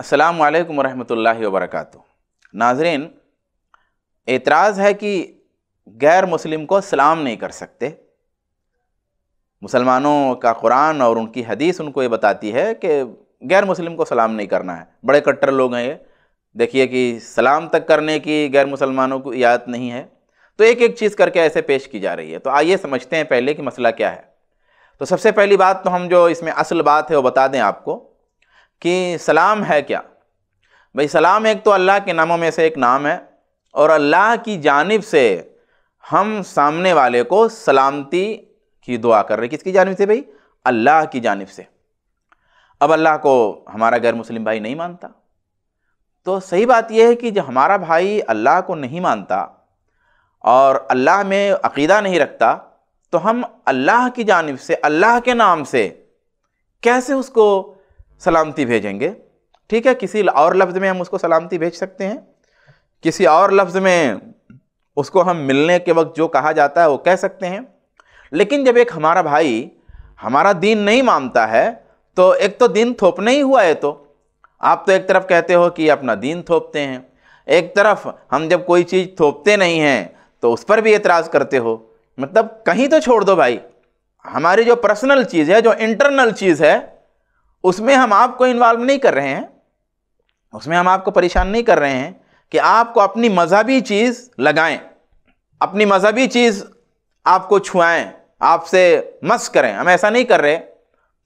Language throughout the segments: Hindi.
अस्सलाम वालेकुम रहमतुल्लाहि वबरकatuह नाजरीन एतराज़ है कि गैर मुस्लिम को सलाम नहीं कर सकते मुसलमानों का कुरान और उनकी हदीस उनको ये बताती है कि गैर मुस्लिम को सलाम नहीं करना है बड़े कट्टर लोग हैं ये देखिए कि सलाम तक करने की गैर मुसलमानों को याद नहीं है तो एक एक चीज़ करके ऐसे पेश की जा रही है तो आइए समझते हैं पहले कि मसला क्या है तो सबसे पहली बात तो हम जो इसमें असल बात है वो बता दें आपको कि सलाम है क्या भाई सलाम एक तो अल्लाह के नामों में से एक नाम है और अल्लाह की जानब से हम सामने वाले को सलामती की दुआ कर रहे किसकी जानब से भाई अल्लाह की जानब से अब अल्लाह को हमारा गैर मुस्लिम भाई नहीं मानता तो सही बात यह है कि जब हमारा भाई अल्लाह को नहीं मानता और अल्लाह में अकीदा नहीं रखता तो हम अल्लाह की जानब से अल्लाह के नाम से कैसे उसको सलामती भेजेंगे ठीक है किसी और लफ्ज़ में हम उसको सलामती भेज सकते हैं किसी और लफ्ज़ में उसको हम मिलने के वक्त जो कहा जाता है वो कह सकते हैं लेकिन जब एक हमारा भाई हमारा दीन नहीं मानता है तो एक तो दीन थोपने ही हुआ है तो आप तो एक तरफ कहते हो कि अपना दीन थोपते हैं एक तरफ हम जब कोई चीज़ थोपते नहीं हैं तो उस पर भी एतराज़ करते हो मतलब कहीं तो छोड़ दो भाई हमारी जो पर्सनल चीज़ है जो इंटरनल चीज़ है उसमें हम आपको इन्वॉल्व नहीं कर रहे हैं उसमें हम आपको परेशान नहीं कर रहे हैं कि आपको अपनी मजहबी चीज़ लगाएं अपनी मजहबी चीज़ आपको छुआएं आपसे मस करें हम ऐसा नहीं कर रहे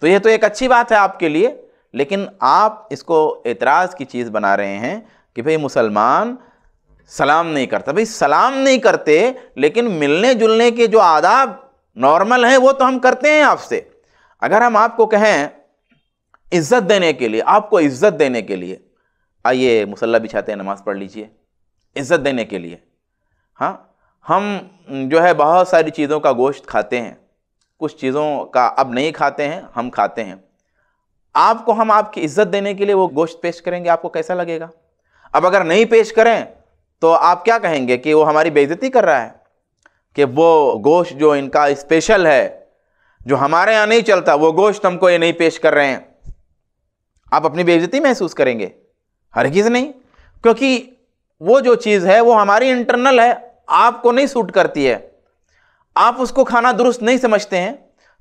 तो ये तो एक अच्छी बात है आपके लिए लेकिन आप इसको एतराज़ की चीज़ बना रहे हैं कि भाई मुसलमान सलाम नहीं करता भाई सलाम नहीं करते लेकिन मिलने जुलने के जो आदाब नॉर्मल हैं वो तो हम करते हैं आपसे अगर हम आपको कहें इज्जत देने के लिए आपको इज्जत देने के लिए आइए मुसल्ला बिछाते हैं नमाज़ पढ़ लीजिए इज्जत देने के लिए हाँ हम जो है बहुत सारी चीज़ों का गोश्त खाते हैं कुछ चीज़ों का अब नहीं खाते हैं हम खाते हैं आपको हम आपकी इज्जत देने के लिए वो गोश्त पेश करेंगे आपको कैसा लगेगा अब अगर नहीं पेश करें तो आप क्या कहेंगे कि वो हमारी बेइज्जती कर रहा है कि वो गोश्त जो इनका स्पेशल है जो हमारे यहाँ नहीं चलता वो गोश्त हमको ये नहीं पेश कर रहे हैं आप अपनी बेइज्जती महसूस करेंगे हर किस नहीं क्योंकि वो जो चीज़ है वो हमारी इंटरनल है आपको नहीं सूट करती है आप उसको खाना दुरुस्त नहीं समझते हैं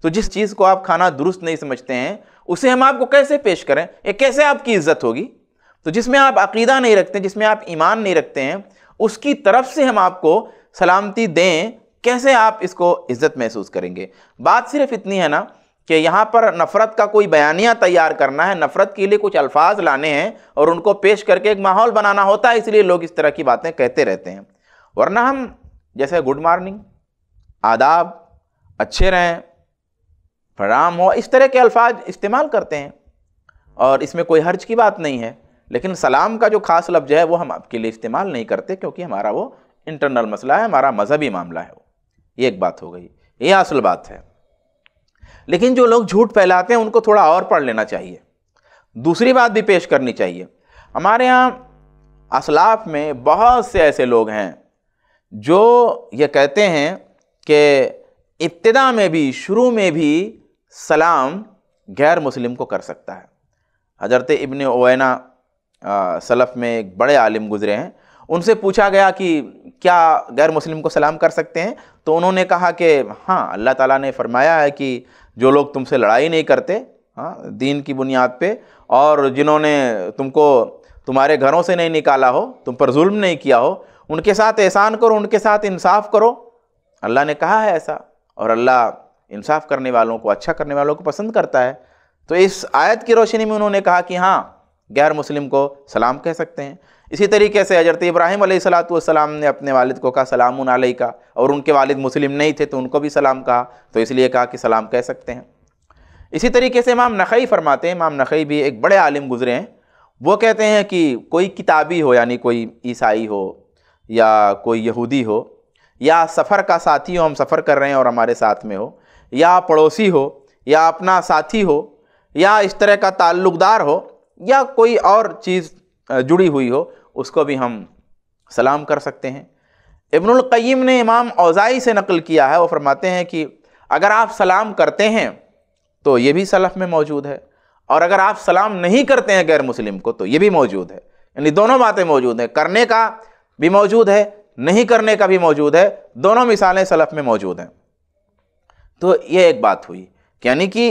तो जिस चीज़ को आप खाना दुरुस्त नहीं समझते हैं उसे हम आपको कैसे पेश करें ये कैसे आपकी इज्जत होगी तो जिसमें आप अकीदा नहीं रखते जिसमें आप ईमान नहीं रखते हैं उसकी तरफ से हम आपको सलामती दें कैसे आप इसको इज्जत महसूस करेंगे बात सिर्फ इतनी है ना कि यहाँ पर नफ़रत का कोई बयानिया तैयार करना है नफ़रत के लिए कुछ अल्फाज लाने हैं और उनको पेश करके एक माहौल बनाना होता है इसलिए लोग इस तरह की बातें कहते रहते हैं वरना हम जैसे गुड मॉर्निंग आदाब अच्छे रहें फराम हो इस तरह के अल्फाज इस्तेमाल करते हैं और इसमें कोई हर्ज की बात नहीं है लेकिन सलाम का जो खास लफ्ज़ है वो हम आपके लिए इस्तेमाल नहीं करते क्योंकि हमारा वो इंटरनल मसला है हमारा मजहबी मामला है वो ये एक बात हो गई ये असल बात है लेकिन जो लोग झूठ फैलाते हैं उनको थोड़ा और पढ़ लेना चाहिए दूसरी बात भी पेश करनी चाहिए हमारे यहाँ असलाफ में बहुत से ऐसे लोग हैं जो ये कहते हैं कि इब्तदा में भी शुरू में भी सलाम गैर मुस्लिम को कर सकता है हजरत इबन ओना सलफ़ में एक बड़े आलिम गुज़रे हैं उनसे पूछा गया कि क्या गैर मुस्लिम को सलाम कर सकते हैं तो उन्होंने कहा कि हाँ अल्लाह ताला ने फरमाया है कि जो लोग तुमसे लड़ाई नहीं करते हाँ दीन की बुनियाद पे और जिन्होंने तुमको तुम्हारे घरों से नहीं निकाला हो तुम पर जुल्म नहीं किया हो उनके साथ एहसान करो उनके साथ इंसाफ करो अल्लाह ने कहा है ऐसा और अल्लाह इंसाफ करने वालों को अच्छा करने वालों को पसंद करता है तो इस आयत की रोशनी में उन्होंने कहा कि हाँ गैर मुस्लिम को सलाम कह सकते हैं इसी तरीके से हजरत इब्राहिम सलाम ने अपने वालिद को कहा सलाम आलई का और उनके वालिद मुस्लिम नहीं थे तो उनको भी सलाम कहा तो इसलिए कहा कि सलाम कह सकते हैं इसी तरीके से इमाम नखई फरमाते हैं इमाम नखई भी एक बड़े आलिम गुजरे हैं वो कहते हैं कि कोई किताबी हो यानी कोई ईसाई हो या कोई यहूदी हो या सफ़र का साथी हो हम सफ़र कर रहे हैं और हमारे साथ में हो या पड़ोसी हो या अपना साथी हो या इस तरह का ताल्लुकदार हो या कोई और चीज़ जुड़ी हुई हो उसको भी हम सलाम कर सकते हैं इब्नुल ने इमाम औज़ाई से नकल किया है वो फरमाते हैं कि अगर आप सलाम करते हैं तो ये भी सलफ़ में मौजूद है और अगर आप सलाम नहीं करते हैं गैर मुस्लिम को तो ये भी मौजूद है यानी दोनों बातें मौजूद हैं करने का भी मौजूद है नहीं करने का भी मौजूद है दोनों मिसालें सलफ़ में मौजूद हैं तो ये एक बात हुई यानी कि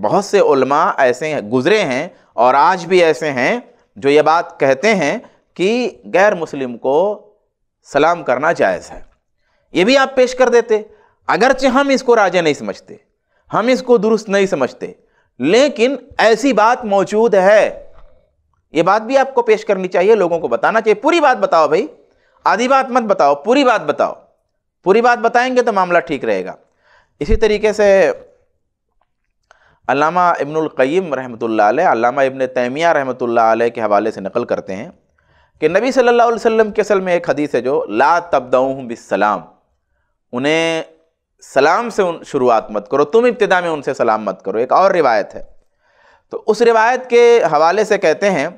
बहुत से उलमा ऐसे गुज़रे हैं और आज भी ऐसे हैं जो ये बात कहते हैं कि गैर मुस्लिम को सलाम करना जायज़ है ये भी आप पेश कर देते अगरचे हम इसको राजा नहीं समझते हम इसको दुरुस्त नहीं समझते लेकिन ऐसी बात मौजूद है ये बात भी आपको पेश करनी चाहिए लोगों को बताना चाहिए पूरी बात बताओ भाई आधी बात मत बताओ पूरी बात बताओ पूरी बात बताएंगे तो मामला ठीक रहेगा इसी तरीके से अलामा इब्नुल क़य्यम रहमतुल्लाह अलैह अलामा इब्न तैमिया रहमतुल्लाह अलैह के हवाले से नकल करते हैं कि नबी सल्लल्लाहु अलैहि वसल्लम के असल में एक हदीस है जो ला तबदाऊँ बिसलाम उन्हें सलाम से उन शुरुआत मत करो तुम इब्तदा में उनसे सलाम मत करो एक और रिवायत है तो उस रिवायत के हवाले से कहते हैं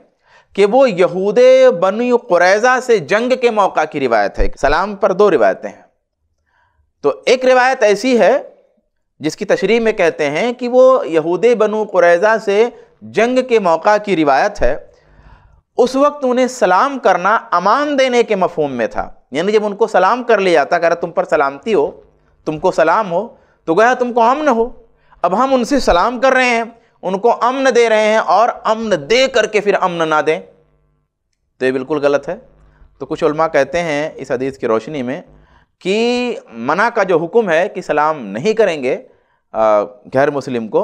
कि वो यहूद बनी कुरैज़ा से जंग के मौका की रिवायत है सलाम पर दो रिवायतें हैं तो एक रिवायत ऐसी है जिसकी तशरी में कहते हैं कि वो यहूद बनु कुरैज़ा से जंग के मौका की रिवायत है उस वक्त उन्हें सलाम करना अमान देने के मफहम में था यानी जब उनको सलाम कर लिया जाता अगर तुम पर सलामती हो तुमको सलाम हो तो गया तुमको अमन हो अब हम उनसे सलाम कर रहे हैं उनको अमन दे रहे हैं और अमन दे करके फिर अमन ना दें तो ये बिल्कुल गलत है तो कुछ उलमा कहते हैं इस हदीस की रोशनी में कि मना का जो हुक्म है कि सलाम नहीं करेंगे गैर मुस्लिम को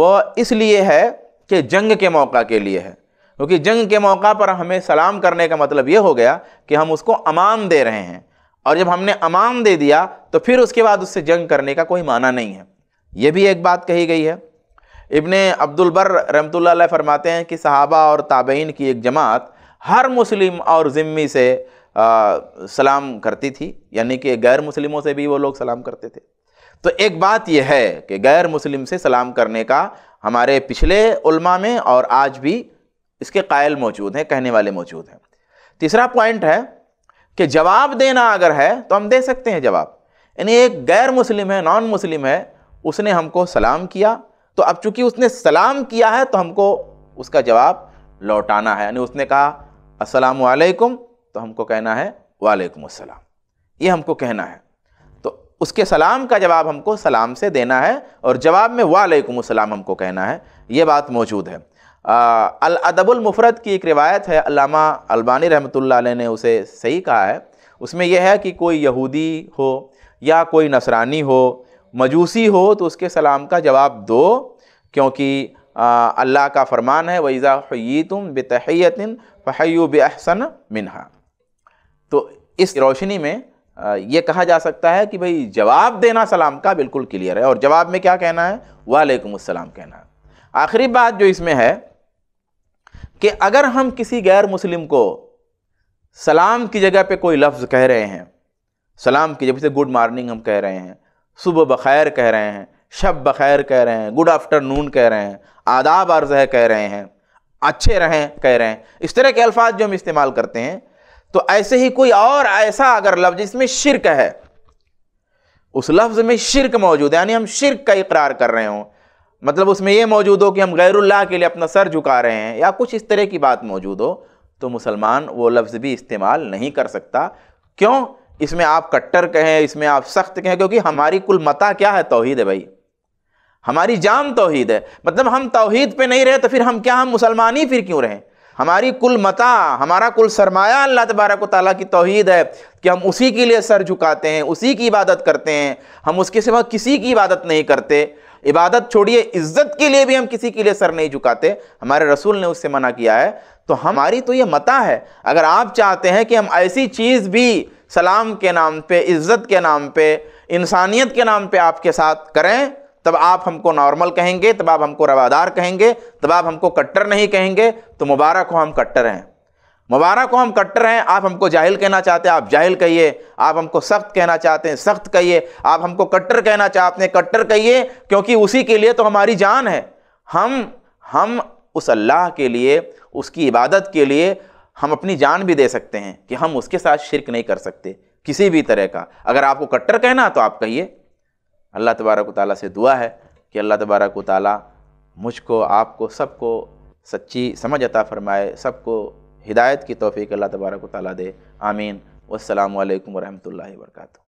वह इसलिए है कि जंग के मौका के लिए है क्योंकि जंग के मौका पर हमें सलाम करने का मतलब ये हो गया कि हम उसको अमान दे रहे हैं और जब हमने अमान दे दिया तो फिर उसके बाद उससे जंग करने का कोई माना नहीं है ये भी एक बात कही गई है इबन अब्दुलबर रमतल फरमाते हैं कि सहाबा और ताबेन की एक जमात हर मुस्लिम और ज़िम्मी से आ, सलाम करती थी यानी कि गैर मुस्लिमों से भी वो लोग सलाम करते थे तो एक बात यह है कि गैर मुस्लिम से सलाम करने का हमारे पिछले उल्मा में और आज भी इसके कायल मौजूद हैं कहने वाले मौजूद हैं तीसरा पॉइंट है कि जवाब देना अगर है तो हम दे सकते हैं जवाब यानी एक गैर मुस्लिम है नॉन मुस्लिम है उसने हमको सलाम किया तो अब चूंकि उसने सलाम किया है तो हमको उसका जवाब लौटाना है यानी उसने कहा असलकुम तो हमको कहना है वालेकुम अस्सलाम ये हमको कहना है तो उसके सलाम का जवाब हमको सलाम से देना है और जवाब में वालेकुम अस्सलाम हमको कहना है ये बात मौजूद है अदबुलमफ़रत की एक रिवायत है अलामा अलबानी रहमतुल्लाह ने उसे सही कहा है उसमें यह है कि कोई यहूदी हो या कोई नसरानी हो मजूसी हो तो उसके सलाम का जवाब दो क्योंकि अल्लाह का फरमान है वैज़ा तुम बतहैतिन फ़हयु बहसन मिनहा तो इस रोशनी में ये कहा जा सकता है कि भाई जवाब देना सलाम का बिल्कुल क्लियर है और जवाब में क्या कहना है वालेकुम अस्सलाम कहना है आखिरी बात जो इसमें है कि अगर हम किसी गैर मुस्लिम को सलाम की जगह पे कोई लफ्ज़ कह रहे हैं सलाम की जगह से गुड मॉर्निंग हम कह रहे हैं सुबह बखैर कह रहे हैं शब बखैर कह रहे हैं गुड आफ्टरनून कह रहे हैं आदाब अर्ज है कह रहे हैं अच्छे रहें कह रहे हैं इस तरह के अल्फाज जो हम इस्तेमाल करते हैं तो ऐसे ही कोई और ऐसा अगर लफ्ज इसमें शिरक है उस लफ्ज में शिरक मौजूद है यानी हम शिरक का इकरार कर रहे हों मतलब उसमें यह मौजूद हो कि हम गैरुल्लाह के लिए अपना सर झुका रहे हैं या कुछ इस तरह की बात मौजूद हो तो मुसलमान वो लफ्ज़ भी इस्तेमाल नहीं कर सकता क्यों इसमें आप कट्टर कहें इसमें आप सख्त कहें क्योंकि हमारी कुल मता क्या है तोहद है भाई हमारी जाम तोहहीद है मतलब हम तोहहीद पे नहीं रहे तो फिर हम क्या हम मुसलमान ही फिर क्यों रहें हमारी कुल मता हमारा कुल सरमाया अल्लाह तबारक ताली की तोहद है कि हम उसी के लिए सर झुकाते हैं उसी की इबादत करते हैं हम उसके सिवा किसी की इबादत नहीं करते इबादत छोड़िए इज्जत के लिए भी हम किसी के लिए सर नहीं झुकाते हमारे रसूल ने उससे मना किया है तो हमारी तो ये मता है अगर आप चाहते हैं कि हम ऐसी चीज़ भी सलाम के नाम पे इज़्ज़त के नाम पे इंसानियत के नाम पे आपके साथ करें तब आप हमको नॉर्मल कहेंगे तब आप हमको रवादार कहेंगे तब आप हमको कट्टर नहीं कहेंगे तो मुबारक हो हम कट्टर हैं मुबारक हो हम कट्टर हैं आप हमको जाहिल कहना चाहते हैं आप जाहिल कहिए आप हमको सख्त कहना चाहते हैं सख्त कहिए आप हमको कट्टर कहना चाहते हैं कट्टर कहिए क्योंकि उसी के लिए तो हमारी जान है हम हम उस अल्लाह के लिए उसकी इबादत के लिए हम अपनी जान भी दे सकते हैं कि हम उसके साथ शिरक नहीं कर सकते किसी भी तरह का अगर आपको कट्टर कहना तो आप कहिए अल्लाह तबारक ताली से दुआ है कि अल्लाह तबारक ताली मुझको आपको सबको सच्ची समझ अता फ़रमाए सबको हिदायत की तोफ़ी अल्लाह तबारक ताली दे आमीन वालकम वरहमल वर्का